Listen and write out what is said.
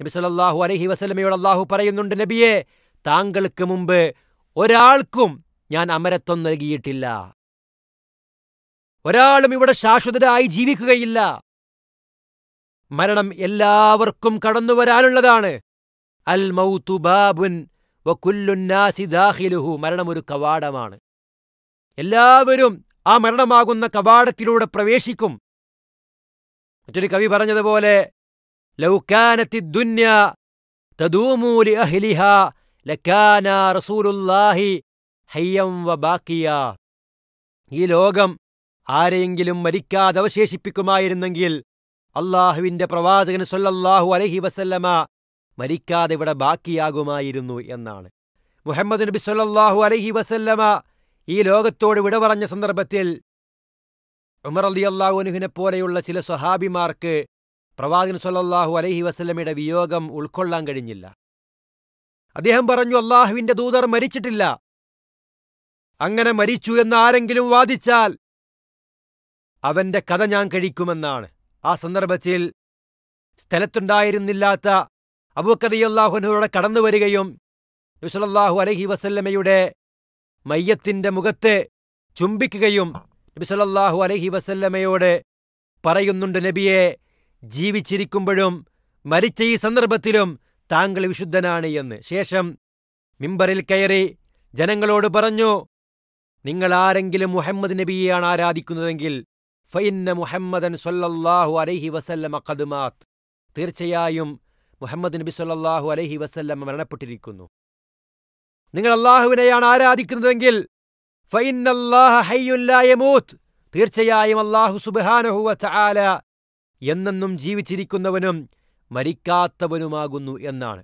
നബി സല്ലാഹു അലഹി വസലമയോട് അള്ളാഹു പറയുന്നുണ്ട് നബിയെ താങ്കൾക്ക് മുമ്പ് ഒരാൾക്കും ഞാൻ അമരത്വം നൽകിയിട്ടില്ല ഒരാളും ഇവിടെ ശാശ്വതരായി ജീവിക്കുകയില്ല മരണം എല്ലാവർക്കും കടന്നു വരാനുള്ളതാണ് അൽ മൗതു ബാബുൻ വക്കുല്ലുന്നാസിദാഹിലുഹു മരണം ഒരു കവാടമാണ് എല്ലാവരും ആ മരണമാകുന്ന കവാടത്തിലൂടെ പ്രവേശിക്കും മറ്റൊരു കവി പറഞ്ഞതുപോലെ لو كانت الدنيا تدوم لأهلها لكان رسول الله حيا وباقيا ഈ ലോകം ആരെയെങ്കിലും മരിക്കാതെ അവശേഷിപ്പിക്കുമായിരുന്നെങ്കിൽ അള്ളാഹുവിന്റെ പ്രവാചകൻ സൊല്ലാഹു അലഹി വസല്ലമ മരിക്കാതെ ഇവിടെ ബാക്കിയാകുമായിരുന്നു എന്നാണ് മുഹമ്മദ് നബി സൊല്ലാഹു അലഹി വസല്ലമ ഈ ലോകത്തോട് വിട പറഞ്ഞ സന്ദർഭത്തിൽ ഉമർ അലി അള്ളാഹുനുഹിനെ പോലെയുള്ള ചില സ്വഹാബിമാർക്ക് പ്രവാചകൻ സൊല്ലാഹു അലഹി വസ്ലമിയുടെ വിയോഗം ഉൾക്കൊള്ളാൻ കഴിഞ്ഞില്ല അദ്ദേഹം പറഞ്ഞു അള്ളാഹുവിന്റെ ദൂതർ മരിച്ചിട്ടില്ല അങ്ങനെ മരിച്ചു എന്ന് ആരെങ്കിലും വാദിച്ചാൽ അവന്റെ കഥ ഞാൻ കഴിക്കുമെന്നാണ് ആ സന്ദർഭത്തിൽ സ്ഥലത്തുണ്ടായിരുന്നില്ലാത്ത അബൂക്കറിയല്ലാഹുനോടെ കടന്നു വരികയും നബിസ്വല്ലാഹു അലഹി വസല്ലമയുടെ മയ്യത്തിന്റെ മുഖത്തെ ചുംബിക്കുകയും നബിസ്വല്ലാഹു അലഹി വസല്ലമയോട് പറയുന്നുണ്ട് നബിയെ ജീവിച്ചിരിക്കുമ്പോഴും മരിച്ച ഈ സന്ദർഭത്തിലും താങ്കൾ വിശുദ്ധനാണ് എന്ന് ശേഷം മിമ്പറിൽ കയറി ജനങ്ങളോട് പറഞ്ഞു നിങ്ങൾ ആരെങ്കിലും മുഹമ്മദ് നബിയെയാണ് ആരാധിക്കുന്നതെങ്കിൽ ഫൈന്ന മുഹമ്മദൻ സൊല്ലാഹു അലൈഹി വസല്ലമ കദുമാത്ത് തീർച്ചയായും മുഹമ്മദ് നബി സൊല്ലാഹു അലൈഹി വസല്ലമ മരണപ്പെട്ടിരിക്കുന്നു നിങ്ങൾ അള്ളാഹുവിനെയാണ് ആരാധിക്കുന്നതെങ്കിൽ ഫൈന്നല്ലാഹ ഹയ്യുല്ലായ മൂത്ത് തീർച്ചയായും അള്ളാഹു സുബാനഹുല എന്നെന്നും ജീവിച്ചിരിക്കുന്നവനും മരിക്കാത്തവനുമാകുന്നു എന്നാണ്